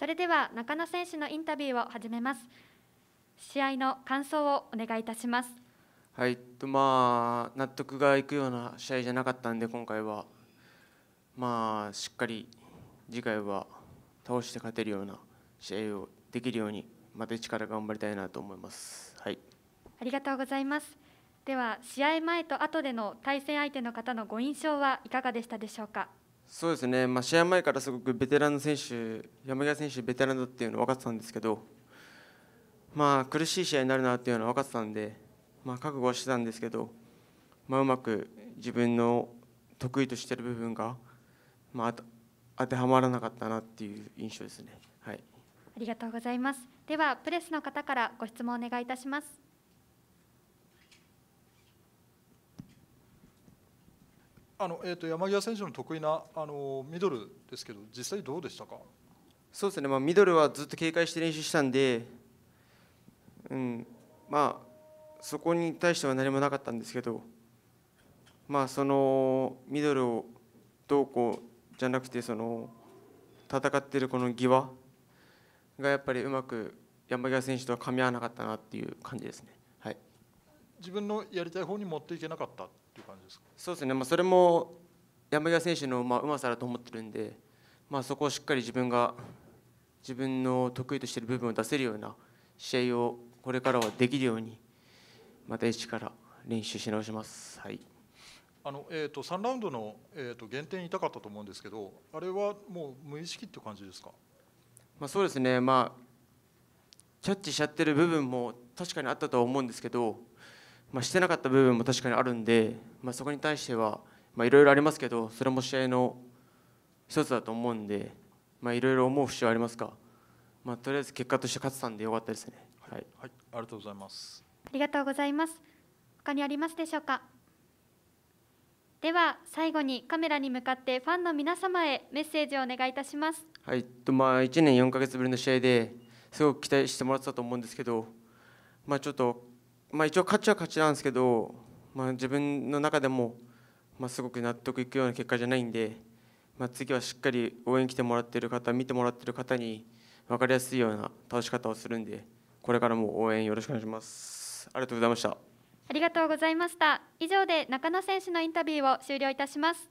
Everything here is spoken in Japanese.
それでは中野選手のインタビューを始めます試合の感想をお願いいたしますはいとまあ納得がいくような試合じゃなかったんで今回はまあしっかり次回は倒して勝てるような試合をできるようにまた一から頑張りたいなと思いますはいありがとうございますでは試合前と後での対戦相手の方のご印象はいかがでしたでしょうかそうですね、まあ、試合前からすごくベテランの選手、山際選手、ベテランだっていうのは分かってたんですけど、まあ、苦しい試合になるなっていうのは分かってたんで、まあ、覚悟はしてたんですけど、まあ、うまく自分の得意としてる部分が、まあ、当てはまらなかったなっていう印象ですね。はい、ありがとうございます。ではプレスの方からご質問お願いいたします。あのえーと、山際選手の得意なあのミドルですけど、実際どうでしたかそうですね、まあ、ミドルはずっと警戒して練習したんで、うんまあ、そこに対しては何もなかったんですけど、まあ、そのミドルをどうこうじゃなくてその戦っているこの際がやっぱりうまく山際選手とはかみ合わなかったなっていう感じですね。はい、自分のやりたい方に持っていけなかったっていう感じですかそうですね、まあ、それも山際選手のまあうまさだと思ってるんで、まあ、そこをしっかり自分が自分の得意としている部分を出せるような試合をこれからはできるようにまた一から練習し直します。はいあのえーと、3ラウンドの、えーと、減点痛かったと思うんですけどあれはもう無意識って感じですか、まあ、そうですね、まあ、キャッチしちゃってる部分も確かにあったとは思うんですけどまあ、してなかった部分も確かにあるんで、まあ、そこに対してはいろいろありますけどそれも試合の一つだと思うんでいろいろ思う節はありますか、まあ、とりあえず結果として勝てたんでよかったですね。はい、はい、ありがとうございます。ありがとうございます。他にありますでしょうか。では最後にカメラに向かってファンの皆様へメッセージをお願いいたします。はい、とまあ1年4か月ぶりの試合ですごく期待してもらってたと思うんですけど、まあ、ちょっとまあ、一応勝ちは勝ちなんですけど、まあ、自分の中でも、まあ、すごく納得いくような結果じゃないんで、まあ、次はしっかり応援来てもらってる方見てもらってる方に分かりやすいような倒し方をするんでこれからも応援よろしくお願いしますありがとうございましたありがとうございました以上で中野選手のインタビューを終了いたします